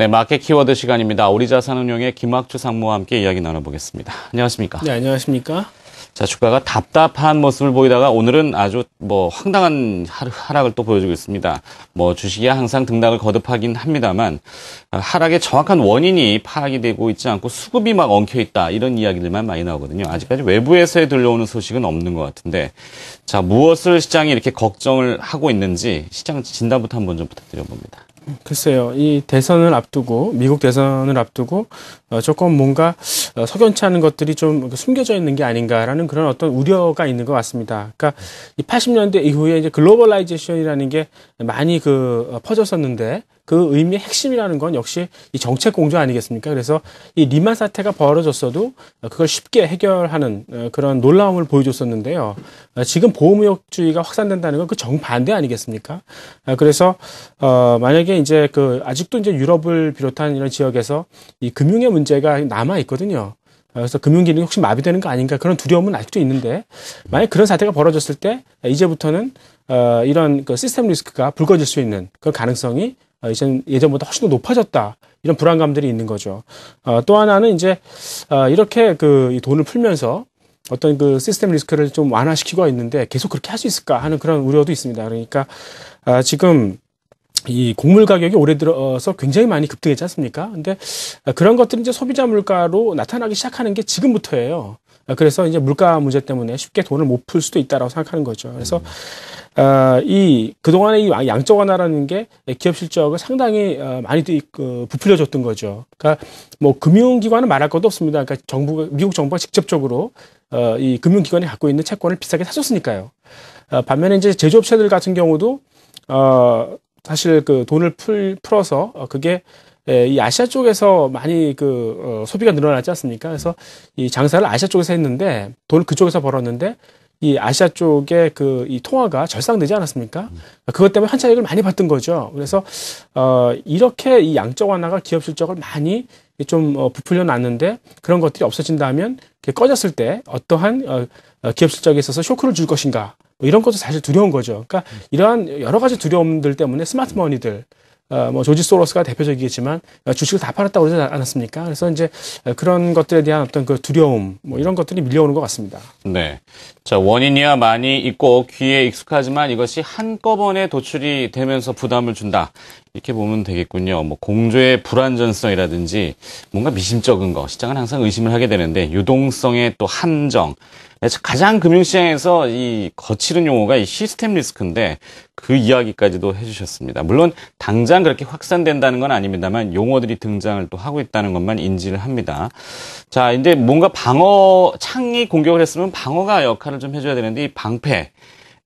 네, 마켓 키워드 시간입니다. 우리 자산운용의 김학주 상무와 함께 이야기 나눠보겠습니다. 안녕하십니까? 네, 안녕하십니까? 자, 주가가 답답한 모습을 보이다가 오늘은 아주 뭐 황당한 하락을 또 보여주고 있습니다. 뭐 주식이 항상 등락을 거듭하긴 합니다만 어, 하락의 정확한 원인이 파악이 되고 있지 않고 수급이 막 엉켜 있다 이런 이야기들만 많이 나오거든요. 아직까지 외부에서 들려오는 소식은 없는 것 같은데 자 무엇을 시장이 이렇게 걱정을 하고 있는지 시장 진단부터 한번 좀 부탁드려 봅니다. 글쎄요. 이 대선을 앞두고 미국 대선을 앞두고 어, 조금 뭔가 어, 석연치 않은 것들이 좀 숨겨져 있는 게 아닌가라는 그런 어떤 우려가 있는 것 같습니다. 그러니까 이 80년대 이후에 이제 글로벌라이제이션이라는 게 많이 그 어, 퍼졌었는데 그 의미의 핵심이라는 건 역시 이 정책 공조 아니겠습니까? 그래서 이 리만 사태가 벌어졌어도 그걸 쉽게 해결하는 어, 그런 놀라움을 보여줬었는데요. 어, 지금 보호무역주의가 확산된다는 건 그 정반대 아니겠습니까? 그래서 어 만약에 이제 그 아직도 이제 유럽을 비롯한 이런 지역에서 이 금융의 문제가 남아 있거든요. 그래서 금융기능이 혹시 마비되는 거 아닌가 그런 두려움은 아직도 있는데 만약 그런 사태가 벌어졌을 때 이제부터는 어, 이런 그 시스템 리스크가 불거질 수 있는 그런 가능성이 어, 이제 예전보다 훨씬 더 높아졌다 이런 불안감들이 있는 거죠. 어, 또 하나는 이제 어, 이렇게 그이 돈을 풀면서 어떤 그 시스템 리스크를 좀 완화시키고 있는데 계속 그렇게 할 수 있을까 하는 그런 우려도 있습니다. 그러니까 아, 지금 이 곡물 가격이 올해 들어서 굉장히 많이 급등했지 않습니까? 근데 그런 것들이 이제 소비자 물가로 나타나기 시작하는 게 지금부터예요. 그래서 이제 물가 문제 때문에 쉽게 돈을 못 풀 수도 있다라고 생각하는 거죠. 그래서 음. 어, 이 그동안의 이 양적 완화라는 게 기업 실적을 상당히 어, 많이 그 부풀려줬던 거죠. 그러니까 뭐 금융기관은 말할 것도 없습니다. 그러니까 정부 미국 정부가 직접적으로 어, 이 금융기관이 갖고 있는 채권을 비싸게 사줬으니까요. 어, 반면에 이제 제조업체들 같은 경우도 어, 사실 그 돈을 풀, 풀어서 어, 그게 에, 예, 이 아시아 쪽에서 많이 그 어, 소비가 늘어났지 않습니까? 그래서 이 장사를 아시아 쪽에서 했는데 돈을 그쪽에서 벌었는데 이 아시아 쪽에 그이 통화가 절상되지 않았습니까? 음. 그것 때문에 환차 액을 많이 받던 거죠. 그래서 어 이렇게 이 양적 완화가 기업 실적을 많이 좀 어, 부풀려 놨는데 그런 것들이 없어진다면 꺼졌을 때 어떠한 어 기업 실적에 있어서 쇼크를 줄 것인가? 뭐 이런 것도 사실 두려운 거죠. 그러니까 이러한 여러 가지 두려움들 때문에 스마트 머니들 어, 뭐 조지 소로스가 대표적이겠지만 주식을 다 팔았다고 그러지 않았습니까? 그래서 이제 그런 것들에 대한 어떤 그 두려움 뭐 이런 것들이 밀려오는 것 같습니다. 네. 자, 원인이야 많이 있고 귀에 익숙하지만 이것이 한꺼번에 도출이 되면서 부담을 준다. 이렇게 보면 되겠군요. 뭐 공조의 불안전성이라든지 뭔가 미심쩍은 거 시장은 항상 의심을 하게 되는데 유동성의 또 한정. 네, 가장 금융시장에서 이 거칠은 용어가 이 시스템 리스크인데 그 이야기까지도 해주셨습니다. 물론 당장 그렇게 확산된다는 건 아닙니다만 용어들이 등장을 또 하고 있다는 것만 인지를 합니다. 자, 이제 뭔가 방어 창이 공격을 했으면 방어가 역할 역할을 좀 해줘야 되는데 이 방패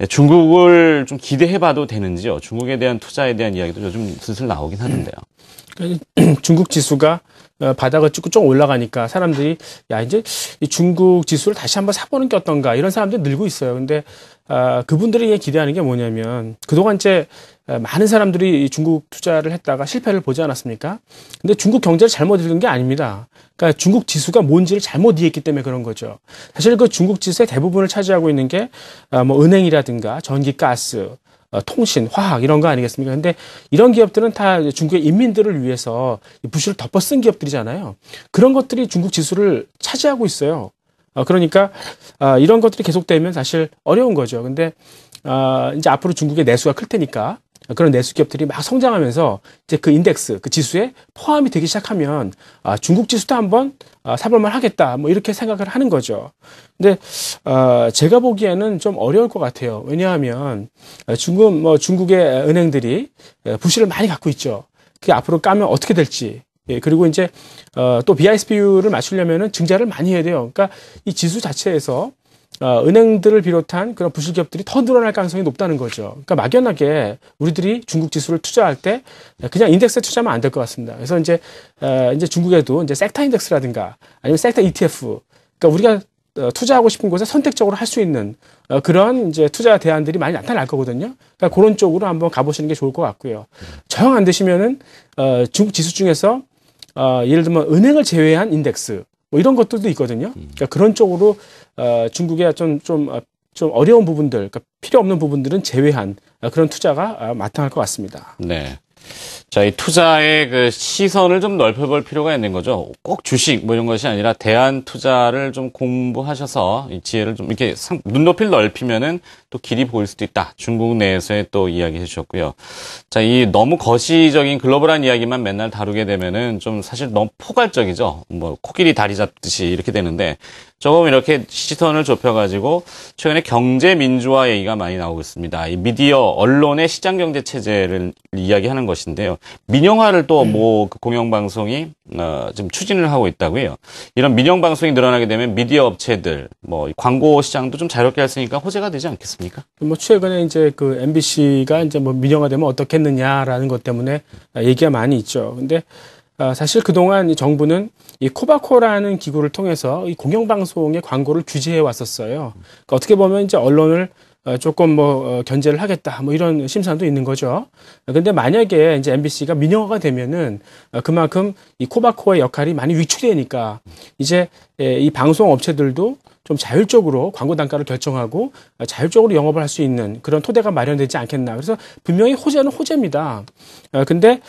예, 중국을 좀 기대해봐도 되는지요? 중국에 대한 투자에 대한 이야기도 요즘 슬슬 나오긴 하는데요. 그러니까 중국 지수가 어, 바닥을 쭉쭉 올라가니까 사람들이 야 이제 중국 지수를 다시 한번 사보는 게 어떤가 이런 사람들이 늘고 있어요. 근데 아, 그분들이 기대하는 게 뭐냐면 그동안 이제 어, 많은 사람들이 중국 투자를 했다가 실패를 보지 않았습니까? 근데 중국 경제를 잘못 읽은 게 아닙니다. 그러니까 중국 지수가 뭔지를 잘못 이해했기 때문에 그런 거죠. 사실 그 중국 지수의 대부분을 차지하고 있는 게뭐 어, 은행이라든가 전기, 가스, 어, 통신, 화학 이런 거 아니겠습니까? 근데 이런 기업들은 다 중국의 인민들을 위해서 부실을 덮어 쓴 기업들이잖아요. 그런 것들이 중국 지수를 차지하고 있어요. 어, 그러니까 아, 이런 것들이 계속되면 사실 어려운 거죠. 근데 아, 이제 앞으로 중국의 내수가 클 테니까 그런 내수기업들이 막 성장하면서 이제 그 인덱스, 그 지수에 포함이 되기 시작하면 아, 중국 지수도 한번 아, 사볼만 하겠다. 뭐 이렇게 생각을 하는 거죠. 근데 어, 제가 보기에는 좀 어려울 것 같아요. 왜냐하면 아, 중국 뭐 중국의 은행들이 아, 부실을 많이 갖고 있죠. 그게 앞으로 까면 어떻게 될지 예, 그리고 이제 어, 또 BISPU를 맞추려면은 증자를 많이 해야 돼요. 그러니까 이 지수 자체에서 어, 은행들을 비롯한 그런 부실기업들이 더 늘어날 가능성이 높다는 거죠. 그러니까 막연하게 우리들이 중국 지수를 투자할 때 그냥 인덱스에 투자하면 안 될 것 같습니다. 그래서 이제 어, 이제 중국에도 이제 섹터 인덱스라든가 아니면 섹터 ETF, 그러니까 우리가 어, 투자하고 싶은 곳에 선택적으로 할 수 있는 어, 그런 이제 투자 대안들이 많이 나타날 거거든요. 그러니까 그런 쪽으로 한번 가보시는 게 좋을 것 같고요. 정 안 되시면은 어, 중국 지수 중에서 어, 예를 들면 은행을 제외한 인덱스 뭐 이런 것들도 있거든요. 음. 그러니까 그런 쪽으로 어, 중국의 좀, 좀, 아, 좀 어려운 부분들, 그러니까 필요 없는 부분들은 제외한 아, 그런 투자가 아, 마땅할 것 같습니다. 네. 자, 이 투자의 그 시선을 좀 넓혀볼 필요가 있는 거죠. 꼭 주식 뭐 이런 것이 아니라 대한 투자를 좀 공부하셔서 이 지혜를 좀 이렇게 눈높이를 넓히면은 또 길이 보일 수도 있다. 중국 내에서의 또 이야기해 주셨고요. 자, 이 너무 거시적인 글로벌한 이야기만 맨날 다루게 되면은 좀 사실 너무 포괄적이죠. 뭐 코끼리 다리 잡듯이 이렇게 되는데 조금 이렇게 시선을 좁혀가지고 최근에 경제 민주화 얘기가 많이 나오고 있습니다. 이 미디어 언론의 시장 경제 체제를 이야기하는 것인데요. 민영화를 또뭐 네. 그 공영방송이 어, 지금 추진을 하고 있다고 해요. 이런 민영 방송이 늘어나게 되면 미디어 업체들, 뭐 광고 시장도 좀 자유롭게 할 수니까 호재가 되지 않겠습니까? 뭐 최근에 이제 그 MBC가 이제 뭐 민영화되면 어떻겠느냐라는 것 때문에 얘기가 많이 있죠. 근데 아, 사실 그동안 이 정부는 이 코바코라는 기구를 통해서 이 공영방송의 광고를 규제해 왔었어요. 그러니까 어떻게 보면 이제 언론을 어, 조금 뭐 어, 견제를 하겠다 뭐 이런 심산도 있는 거죠. 근데 만약에 이제 MBC가 민영화가 되면은 어, 그만큼 이 코바코의 역할이 많이 위축되니까 이제 예, 이 방송 업체들도 좀 자율적으로 광고 단가를 결정하고 자율적으로 영업을 할 수 있는 그런 토대가 마련되지 않겠나. 그래서 분명히 호재는 호재입니다. 어, 근데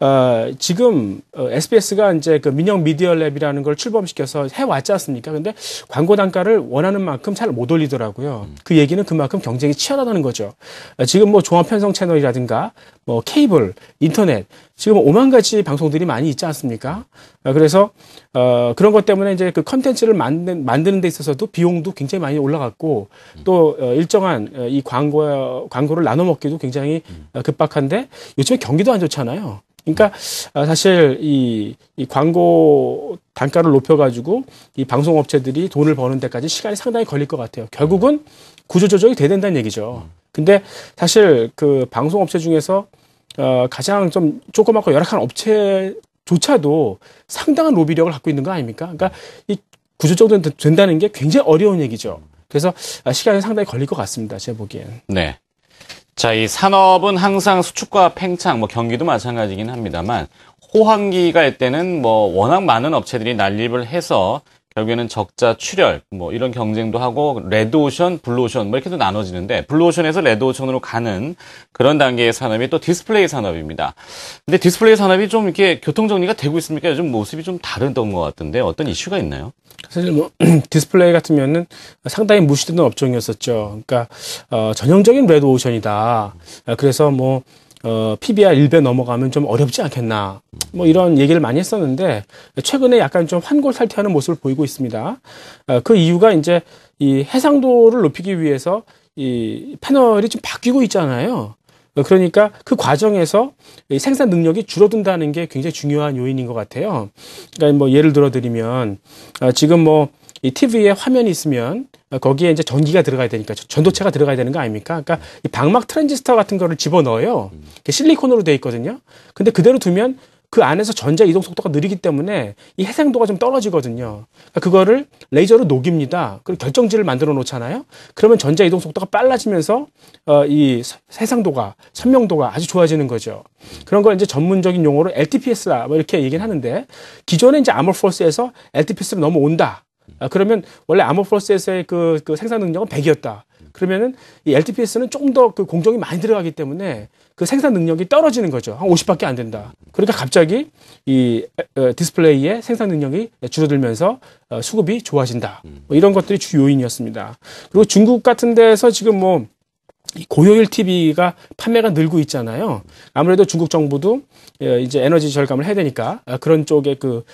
어, 지금 SBS가 어, 이제 그 민영 미디어 랩이라는 걸 출범시켜서 해왔지 않습니까? 근데 광고 단가를 원하는 만큼 잘 못 올리더라고요. 음. 그 얘기는 그만큼 경쟁이 치열하다는 거죠. 어, 지금 뭐 종합 편성 채널이라든가 뭐 케이블, 인터넷 지금 오만 가지 방송들이 많이 있지 않습니까? 아, 그래서 어, 그런 것 때문에 이제 그 컨텐츠를 만든, 만드는 데 있어서도 비용도 굉장히 많이 올라갔고 또 어, 일정한 어, 이 광고 광고를 나눠 먹기도 굉장히 어, 급박한데 요즘에 경기도 안 좋잖아요. 그러니까 어, 사실 이, 이 광고 단가를 높여가지고 이 방송업체들이 돈을 버는 데까지 시간이 상당히 걸릴 것 같아요. 결국은 구조조정이 돼야 된다는 얘기죠. 근데 사실 그 방송업체 중에서 어, 가장 좀 조그맣고 열악한 업체조차도 상당한 로비력을 갖고 있는 거 아닙니까? 그러니까 이구조조정로 된다는 게 굉장히 어려운 얘기죠. 그래서 아, 시간이 상당히 걸릴 것 같습니다. 제가 보기엔. 네. 자, 이 산업은 항상 수축과 팽창, 뭐 경기도 마찬가지긴 합니다만 호황기가 일 때는 뭐 워낙 많은 업체들이 난립을 해서 결국에는 적자 출혈 뭐 이런 경쟁도 하고 레드오션, 블루오션 뭐 이렇게도 나눠지는데 블루오션에서 레드오션으로 가는 그런 단계의 산업이 또 디스플레이 산업입니다. 근데 디스플레이 산업이 좀 이렇게 교통 정리가 되고 있습니까? 요즘 모습이 좀 다르던 것 같은데 어떤 이슈가 있나요? 사실 뭐 디스플레이 같은 면은 상당히 무시되는 업종이었었죠. 그러니까 어, 전형적인 레드오션이다. 그래서 뭐 어, PBR 1배 넘어가면 좀 어렵지 않겠나. 뭐 이런 얘기를 많이 했었는데 최근에 약간 좀 환골탈태하는 모습을 보이고 있습니다. 어, 그 이유가 이제 이 해상도를 높이기 위해서 이 패널이 좀 바뀌고 있잖아요. 어, 그러니까 그 과정에서 생산 능력이 줄어든다는 게 굉장히 중요한 요인인 것 같아요. 그러니까 뭐 예를 들어 드리면 어, 지금 뭐이 TV에 화면이 있으면 어, 거기에 이제 전기가 들어가야 되니까 전도체가 들어가야 되는 거 아닙니까? 그러니까 이 방막 트랜지스터 같은 거를 집어 넣어요. 실리콘으로 돼 있거든요. 근데 그대로 두면 그 안에서 전자 이동 속도가 느리기 때문에 이 해상도가 좀 떨어지거든요. 그러니까 그거를 레이저로 녹입니다. 그리고 결정지를 만들어 놓잖아요. 그러면 전자 이동 속도가 빨라지면서 어, 이 해상도가 선명도가 아주 좋아지는 거죠. 그런 걸 이제 전문적인 용어로 LTPS라 뭐 이렇게 얘기를 하는데 기존에 이제 아모포스에서 LTPS로 넘어온다. 아, 그러면 원래 아모로세스의 그, 그 생산 능력은 100이었다. 그러면은 이 LTPS는 조금 더그 공정이 많이 들어가기 때문에 그 생산 능력이 떨어지는 거죠. 한 50밖에 안 된다. 그러니까 갑자기 이 디스플레이의 생산 능력이 줄어들면서 어, 수급이 좋아진다. 뭐 이런 것들이 주 요인이었습니다. 그리고 중국 같은 데서 지금 뭐 고효율 TV가 판매가 늘고 있잖아요. 아무래도 중국 정부도 예, 이제 에너지 절감을 해야 되니까 아, 그런 쪽에 그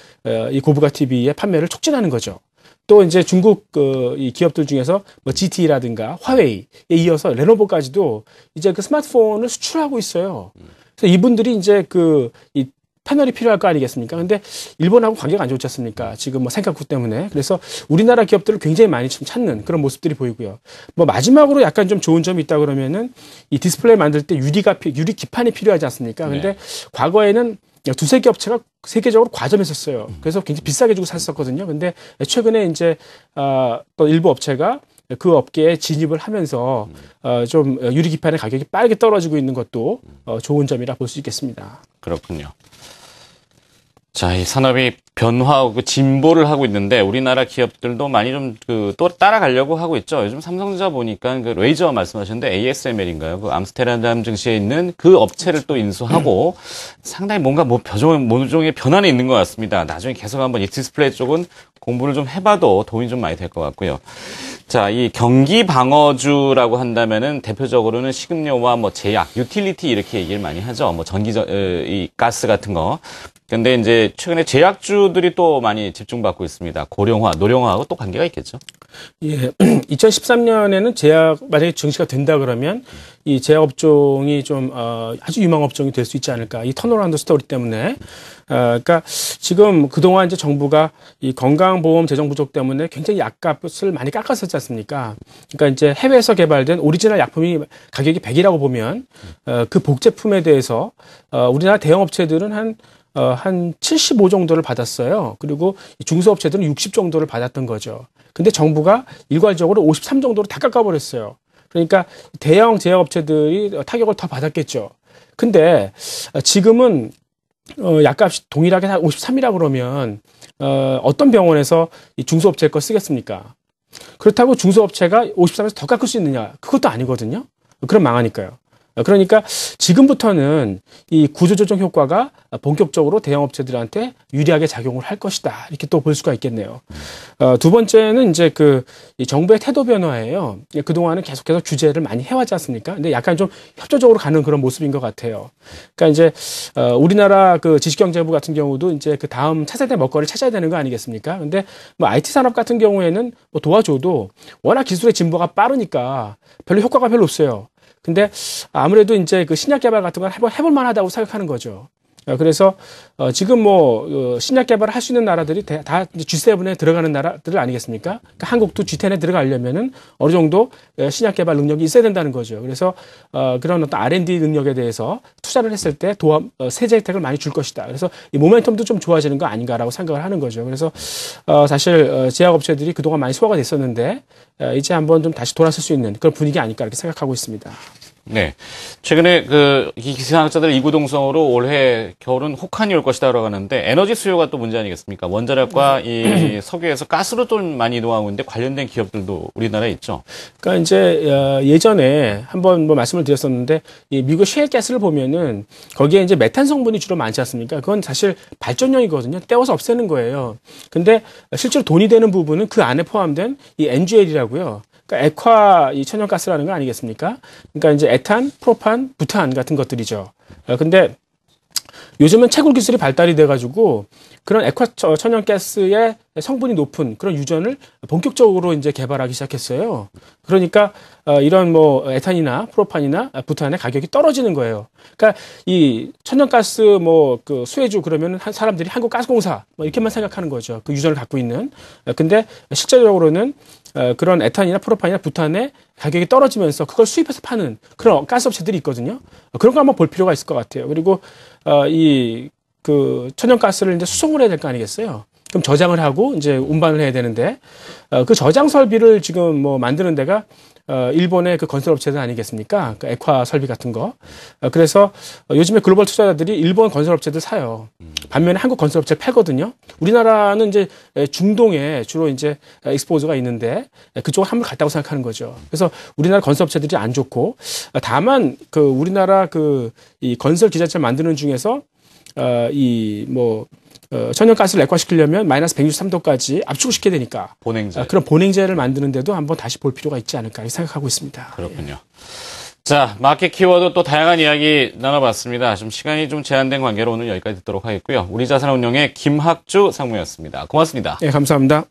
이 고부가 TV의 판매를 촉진하는 거죠. 또 이제 중국 그이 기업들 중에서 뭐 GT라든가 화웨이에 이어서 레노버까지도 이제 그 스마트폰을 수출하고 있어요. 그래서 이분들이 이제 그 이 패널이 필요할 거 아니겠습니까? 근데 일본하고 관계가 안 좋지 않습니까? 지금 뭐 생각구 때문에. 그래서 우리나라 기업들을 굉장히 많이 좀 찾는 그런 모습들이 보이고요. 뭐 마지막으로 약간 좀 좋은 점이 있다 그러면은 이 디스플레이 만들 때 유리가, 유리 기판이 필요하지 않습니까? 근데 네. 과거에는 두세 개 업체가 세계적으로 과점했었어요. 그래서 굉장히 비싸게 주고 샀었거든요. 근데 최근에 이제 어, 또 일부 업체가 그 업계에 진입을 하면서 음. 어, 좀 유리 기판의 가격이 빠르게 떨어지고 있는 것도 어, 좋은 점이라 볼 수 있겠습니다. 그렇군요. 자, 이 산업이 변화하고 그 진보를 하고 있는데 우리나라 기업들도 많이 좀 그 또 따라가려고 하고 있죠. 요즘 삼성전자 보니까 그 레이저 말씀하셨는데 ASML인가요? 그 암스테르담 증시에 있는 그 업체를 또 인수하고 상당히 뭔가 뭐 변종, 모종의 변환이 있는 것 같습니다. 나중에 계속 한번 이 디스플레이 쪽은 공부를 좀 해봐도 도움이 좀 많이 될 것 같고요. 자, 이 경기 방어주라고 한다면은 대표적으로는 식음료와 뭐 제약, 유틸리티 이렇게 얘기를 많이 하죠. 뭐 전기 어, 이 가스 같은 거. 근데 이제 최근에 제약주들이 또 많이 집중받고 있습니다. 고령화, 노령화하고 또 관계가 있겠죠. 예. 2013년에는 제약 만약에 증시가 된다 그러면 이 제약 업종이 좀 어, 아주 유망 업종이 될 수 있지 않을까. 이 턴어라운드 스토리 때문에 어, 그러니까 지금 그동안 이제 정부가 이 건강보험 재정 부족 때문에 굉장히 약값을 많이 깎았었지 않습니까? 그러니까 이제 해외에서 개발된 오리지널 약품이 가격이 100이라고 보면 어, 그 복제품에 대해서 어, 우리나라 대형 업체들은 한 어, 한 75 정도를 받았어요. 그리고 중소업체들은 60 정도를 받았던 거죠. 근데 정부가 일괄적으로 53 정도로 다 깎아버렸어요. 그러니까 대형 제약업체들이 타격을 더 받았겠죠. 근데 지금은 어, 약값이 동일하게 53이라 그러면 어, 어떤 병원에서 이 중소업체 거 쓰겠습니까? 그렇다고 중소업체가 53에서 더 깎을 수 있느냐? 그것도 아니거든요. 그럼 망하니까요. 그러니까 지금부터는 이 구조조정 효과가 본격적으로 대형업체들한테 유리하게 작용을 할 것이다. 이렇게 또 볼 수가 있겠네요. 어, 두 번째는 이제 그 정부의 태도 변화예요. 예, 그동안은 계속해서 규제를 많이 해왔지 않습니까? 근데 약간 좀 협조적으로 가는 그런 모습인 것 같아요. 그러니까 이제 어, 우리나라 그 지식경제부 같은 경우도 이제 그 다음 차세대 먹거리를 찾아야 되는 거 아니겠습니까? 근데 뭐 IT 산업 같은 경우에는 뭐 도와줘도 워낙 기술의 진보가 빠르니까 별로 효과가 별로 없어요. 근데 아무래도 이제 그 신약 개발 같은 걸해번 해볼 만하다고 생각하는 거죠. 어, 그래서 어 지금 뭐 어, 신약 개발을 할 수 있는 나라들이 다 G7에 들어가는 나라들 아니겠습니까? 그러니까 한국도 G10에 들어가려면은 어느 정도 예, 신약 개발 능력이 있어야 된다는 거죠. 그래서 어 그런 어떤 R&D 능력에 대해서 투자를 했을 때도합 어, 세제 혜택을 많이 줄 것이다. 그래서 이 모멘텀도 좀 좋아지는 거 아닌가라고 생각을 하는 거죠. 그래서 어 사실 제약업체들이 그동안 많이 소화가 됐었는데 이제 한번 좀 다시 돌아설 수 있는 그런 분위기 아닐까 이렇게 생각하고 있습니다. 네. 최근에 그 기상학자들 이구동성으로 올해 겨울은 혹한이 올 것이다라고 하는데 에너지 수요가 또 문제 아니겠습니까? 원자력과 음. 이 석유에서 가스로 좀 많이 이동하고 있는데 관련된 기업들도 우리나라에 있죠. 그러니까 이제 어, 예전에 한번 뭐 말씀을 드렸었는데 이 미국 셰일 가스를 보면은 거기에 이제 메탄 성분이 주로 많지 않습니까? 그건 사실 발전용이거든요. 떼어서 없애는 거예요. 근데 실제로 돈이 되는 부분은 그 안에 포함된 이 NGL이라고요. 그러니까 액화 이 천연가스라는 거 아니겠습니까? 그러니까 이제 에탄, 프로판, 부탄 같은 것들이죠. 어, 근데 요즘은 채굴 기술이 발달이 돼가지고 그런 액화 천연가스의 성분이 높은 그런 유전을 본격적으로 이제 개발하기 시작했어요. 그러니까 어, 이런 뭐 에탄이나 프로판이나 부탄의 가격이 떨어지는 거예요. 그러니까 이 천연가스 뭐 그 수혜주 그러면은 사람들이 한국가스공사 뭐 이렇게만 생각하는 거죠. 그 유전을 갖고 있는. 어, 근데 실제적으로는 어, 그런 에탄이나 프로판이나 부탄의 가격이 떨어지면서 그걸 수입해서 파는 그런 가스 업체들이 있거든요. 그런 거 한번 볼 필요가 있을 것 같아요. 그리고 이 그 천연가스를 이제 수송을 해야 될 거 아니겠어요? 그럼 저장을 하고 이제 운반을 해야 되는데 어, 그 저장 설비를 지금 뭐 만드는 데가 어, 일본의 그 건설업체들 아니겠습니까? 그 액화 설비 같은 거. 어, 그래서 요즘에 글로벌 투자자들이 일본 건설업체들 사요. 반면에 한국 건설업체 팔거든요. 우리나라는 이제 중동에 주로 이제 익스포저가 있는데 그쪽을 한번 갔다고 생각하는 거죠. 그래서 우리나라 건설업체들이 안 좋고 다만 그 우리나라 그 이 건설 지자체 만드는 중에서 어, 이뭐 어, 천연가스를 액화시키려면 마이너스 163도까지 압축을 시켜야 되니까 본행제. 아, 그런 본행제를 만드는데도 한번 다시 볼 필요가 있지 않을까 생각하고 있습니다. 그렇군요. 예. 자, 마켓 키워드 또 다양한 이야기 나눠봤습니다. 좀 시간이 좀 제한된 관계로 오늘 여기까지 듣도록 하겠고요. 우리 자산운용의 김학주 상무였습니다. 고맙습니다. 예, 감사합니다.